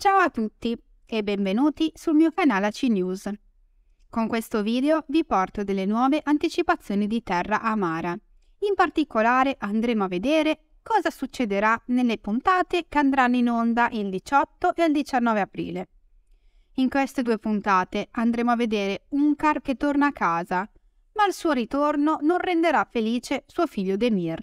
Ciao a tutti e benvenuti sul mio canale AC News. Con questo video vi porto delle nuove anticipazioni di Terra Amara. In particolare andremo a vedere cosa succederà nelle puntate che andranno in onda il 18 e il 19 aprile. In queste due puntate andremo a vedere un car che torna a casa, ma il suo ritorno non renderà felice suo figlio Demir.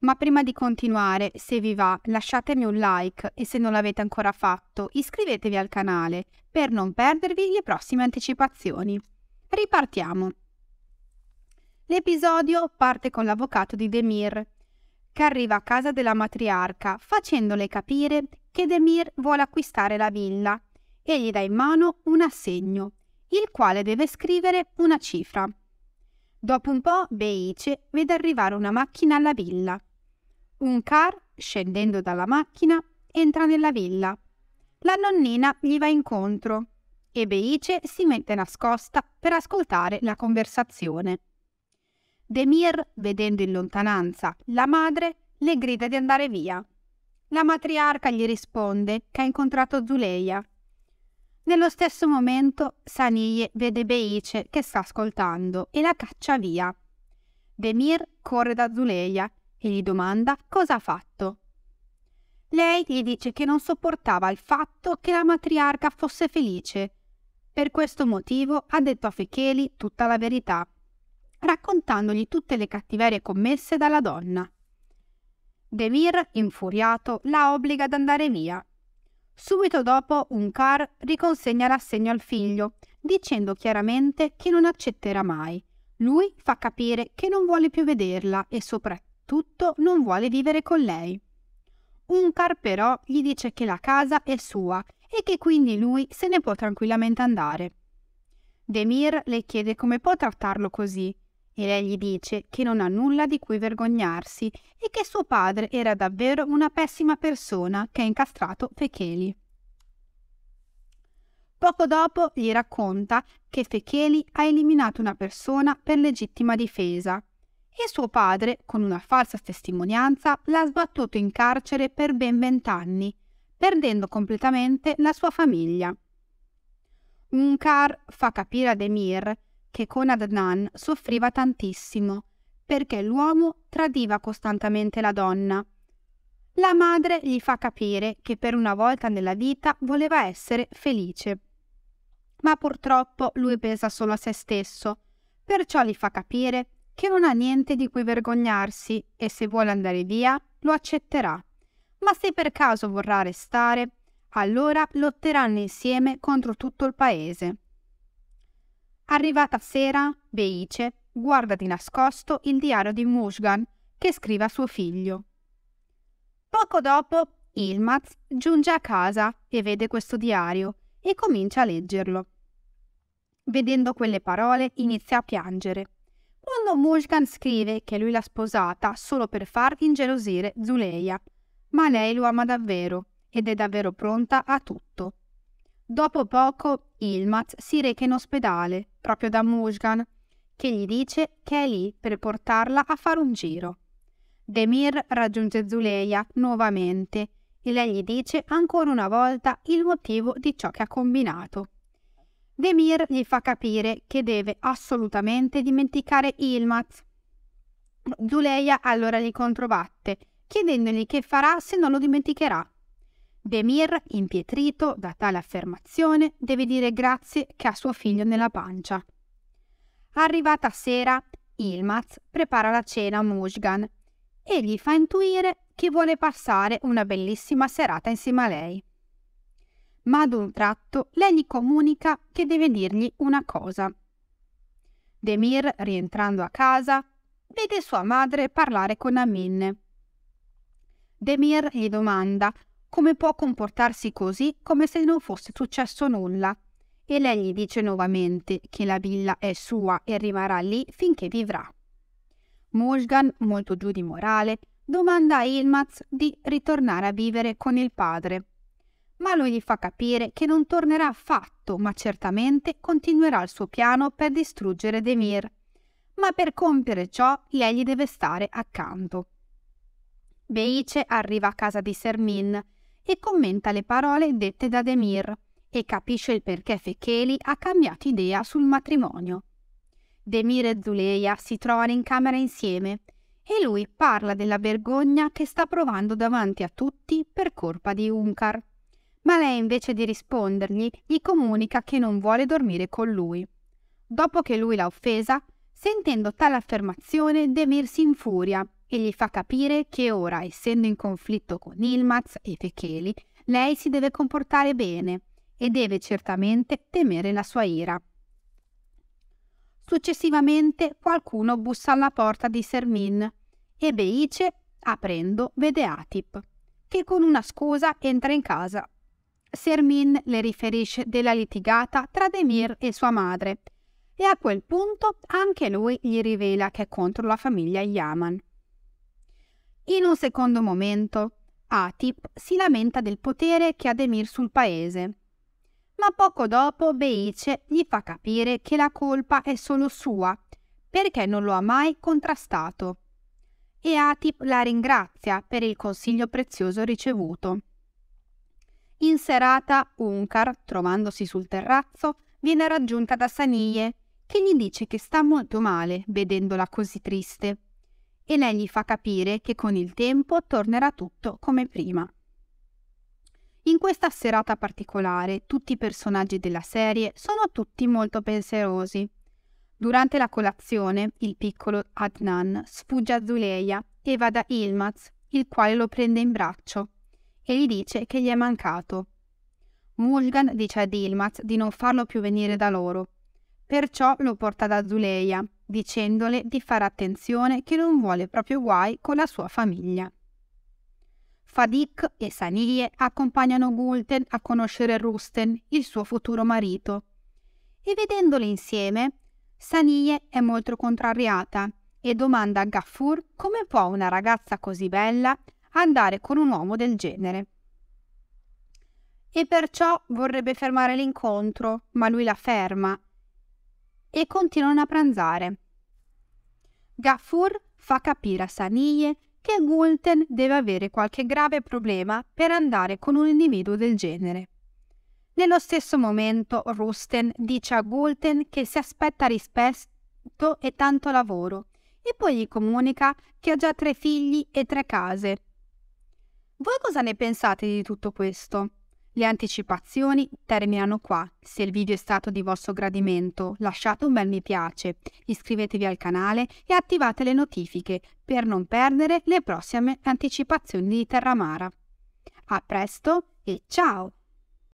Ma prima di continuare, se vi va, lasciatemi un like e se non l'avete ancora fatto, iscrivetevi al canale per non perdervi le prossime anticipazioni. Ripartiamo. L'episodio parte con l'avvocato di Demir, che arriva a casa della matriarca facendole capire che Demir vuole acquistare la villa e gli dà in mano un assegno, il quale deve scrivere una cifra. Dopo un po' Beice vede arrivare una macchina alla villa un car, scendendo dalla macchina, entra nella villa. La nonnina gli va incontro e Beice si mette nascosta per ascoltare la conversazione. Demir, vedendo in lontananza la madre, le grida di andare via. La matriarca gli risponde che ha incontrato Zuleia. Nello stesso momento Sanie vede Beice che sta ascoltando e la caccia via. Demir corre da Zuleia e gli domanda cosa ha fatto. Lei gli dice che non sopportava il fatto che la matriarca fosse felice. Per questo motivo ha detto a Fecheli tutta la verità, raccontandogli tutte le cattiverie commesse dalla donna. Demir, infuriato, la obbliga ad andare via. Subito dopo, Unkar riconsegna l'assegno al figlio, dicendo chiaramente che non accetterà mai. Lui fa capire che non vuole più vederla e soprattutto tutto non vuole vivere con lei. Uncar però gli dice che la casa è sua e che quindi lui se ne può tranquillamente andare. Demir le chiede come può trattarlo così e lei gli dice che non ha nulla di cui vergognarsi e che suo padre era davvero una pessima persona che ha incastrato Fecheli. Poco dopo gli racconta che Fecheli ha eliminato una persona per legittima difesa e suo padre, con una falsa testimonianza, l'ha sbattuto in carcere per ben vent'anni, perdendo completamente la sua famiglia. Unkar fa capire ad Emir che con Adnan soffriva tantissimo, perché l'uomo tradiva costantemente la donna. La madre gli fa capire che per una volta nella vita voleva essere felice. Ma purtroppo lui pensa solo a se stesso, perciò gli fa capire che non ha niente di cui vergognarsi e se vuole andare via lo accetterà. Ma se per caso vorrà restare, allora lotteranno insieme contro tutto il paese. Arrivata sera, Beice guarda di nascosto il diario di Mushgan che scrive a suo figlio. Poco dopo, Ilmaz giunge a casa e vede questo diario e comincia a leggerlo. Vedendo quelle parole inizia a piangere quando Mushkan scrive che lui l'ha sposata solo per far ingelosire Zuleia, ma lei lo ama davvero ed è davvero pronta a tutto. Dopo poco, Ilmat si reca in ospedale, proprio da Mushgan, che gli dice che è lì per portarla a fare un giro. Demir raggiunge Zuleia nuovamente e lei gli dice ancora una volta il motivo di ciò che ha combinato. Demir gli fa capire che deve assolutamente dimenticare Ilmat. Zuleia allora gli controbatte, chiedendogli che farà se non lo dimenticherà. Demir, impietrito da tale affermazione, deve dire grazie che ha suo figlio nella pancia. Arrivata sera, Ilmaz prepara la cena a Mushgan e gli fa intuire che vuole passare una bellissima serata insieme a lei ma ad un tratto lei gli comunica che deve dirgli una cosa. Demir, rientrando a casa, vede sua madre parlare con Amin. Demir gli domanda come può comportarsi così come se non fosse successo nulla e lei gli dice nuovamente che la villa è sua e rimarrà lì finché vivrà. Mulgan, molto giù di morale, domanda a Ilmaz di ritornare a vivere con il padre ma lui gli fa capire che non tornerà affatto, ma certamente continuerà il suo piano per distruggere Demir. Ma per compiere ciò lei gli deve stare accanto. Beice arriva a casa di Sermin e commenta le parole dette da Demir e capisce il perché Fecheli ha cambiato idea sul matrimonio. Demir e Zuleia si trovano in camera insieme e lui parla della vergogna che sta provando davanti a tutti per colpa di Unkar ma lei invece di rispondergli gli comunica che non vuole dormire con lui. Dopo che lui l'ha offesa, sentendo tale affermazione, Demir si infuria e gli fa capire che ora, essendo in conflitto con Ilmaz e Fecheli, lei si deve comportare bene e deve certamente temere la sua ira. Successivamente qualcuno bussa alla porta di Sermin e Beice, aprendo, vede Atip, che con una scusa entra in casa Sermin le riferisce della litigata tra Demir e sua madre e a quel punto anche lui gli rivela che è contro la famiglia Yaman. In un secondo momento, Atip si lamenta del potere che ha Demir sul paese, ma poco dopo Beice gli fa capire che la colpa è solo sua, perché non lo ha mai contrastato. E Atip la ringrazia per il consiglio prezioso ricevuto. In serata, Unkar, trovandosi sul terrazzo, viene raggiunta da Sanije, che gli dice che sta molto male vedendola così triste. E lei gli fa capire che con il tempo tornerà tutto come prima. In questa serata particolare, tutti i personaggi della serie sono tutti molto pensierosi. Durante la colazione, il piccolo Adnan sfugge a Zuleia e va da Ilmaz, il quale lo prende in braccio che gli dice che gli è mancato. Mulgan dice a Dilmaz di non farlo più venire da loro, perciò lo porta da Zuleia, dicendole di fare attenzione che non vuole proprio guai con la sua famiglia. Fadik e Sanie accompagnano Gulten a conoscere Rusten, il suo futuro marito. E vedendole insieme, Sanie è molto contrariata e domanda a Gaffur come può una ragazza così bella andare con un uomo del genere. E perciò vorrebbe fermare l'incontro, ma lui la ferma e continuano a pranzare. Gaffur fa capire a Saniye che Gulten deve avere qualche grave problema per andare con un individuo del genere. Nello stesso momento Rusten dice a Gulten che si aspetta rispetto e tanto lavoro e poi gli comunica che ha già tre figli e tre case voi cosa ne pensate di tutto questo? Le anticipazioni terminano qua. Se il video è stato di vostro gradimento, lasciate un bel mi piace, iscrivetevi al canale e attivate le notifiche per non perdere le prossime anticipazioni di Terramara. A presto e ciao!